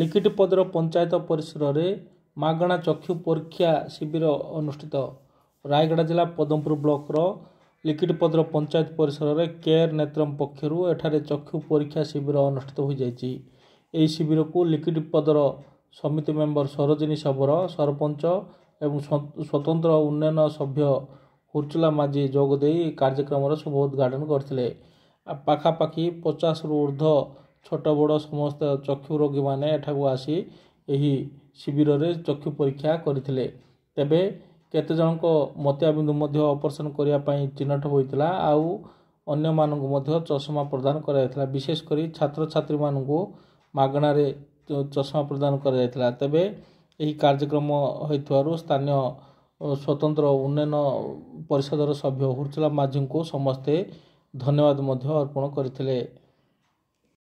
ଲିକିଟ ପଦର ପଞ୍ଚାୟତ ପରିସରରେ ମାଗଣା ଚକ୍ଷୁ ପରୀକ୍ଷା ଶିବିର ଅନୁଷ୍ଠିତ ରାୟଗଡ଼ା ଜିଲ୍ଲା ପଦମପୁର ବ୍ଲକର ଲିକିଟପଦର ପଞ୍ଚାୟତ ପରିସରରେ କେୟାର ନେତ୍ରମ ପକ୍ଷରୁ ଏଠାରେ ଚକ୍ଷୁ ପରୀକ୍ଷା ଶିବିର ଅନୁଷ୍ଠିତ ହୋଇଯାଇଛି ଏହି ଶିବିରକୁ ଲିକିଟ ପଦର ସମିତି ମେମ୍ବର ସରୋଜିନୀ ସବର ସରପଞ୍ଚ ଏବଂ ସ୍ୱତନ୍ତ୍ର ଉନ୍ନୟନ ସଭ୍ୟ ହୁର୍ଚୁଲା ମାଝି ଯୋଗ ଦେଇ କାର୍ଯ୍ୟକ୍ରମର ଶୁଭ ଉଦ୍ଘାଟନ କରିଥିଲେ ପାଖାପାଖି ପଚାଶରୁ ଉର୍ଦ୍ଧ୍ୱ ଛୋଟ ବଡ଼ ସମସ୍ତ ଚକ୍ଷୁ ରୋଗୀମାନେ ଏଠାକୁ ଆସି ଏହି ଶିବିରରେ ଚକ୍ଷୁ ପରୀକ୍ଷା କରିଥିଲେ ତେବେ କେତେଜଣଙ୍କ ମତିଆବିନ୍ଦୁ ମଧ୍ୟ ଅପରେସନ୍ କରିବା ପାଇଁ ଚିହ୍ନଟ ହୋଇଥିଲା ଆଉ ଅନ୍ୟମାନଙ୍କୁ ମଧ୍ୟ ଚଷମା ପ୍ରଦାନ କରାଯାଇଥିଲା ବିଶେଷ କରି ଛାତ୍ରଛାତ୍ରୀମାନଙ୍କୁ ମାଗଣାରେ ଚଷମା ପ୍ରଦାନ କରାଯାଇଥିଲା ତେବେ ଏହି କାର୍ଯ୍ୟକ୍ରମ ହୋଇଥିବାରୁ ସ୍ଥାନୀୟ ସ୍ୱତନ୍ତ୍ର ଉନ୍ନୟନ ପରିଷଦର ସଭ୍ୟ ହୁର୍ଚୁଲା ମାଝୀଙ୍କୁ ସମସ୍ତେ ଧନ୍ୟବାଦ ମଧ୍ୟ ଅର୍ପଣ କରିଥିଲେ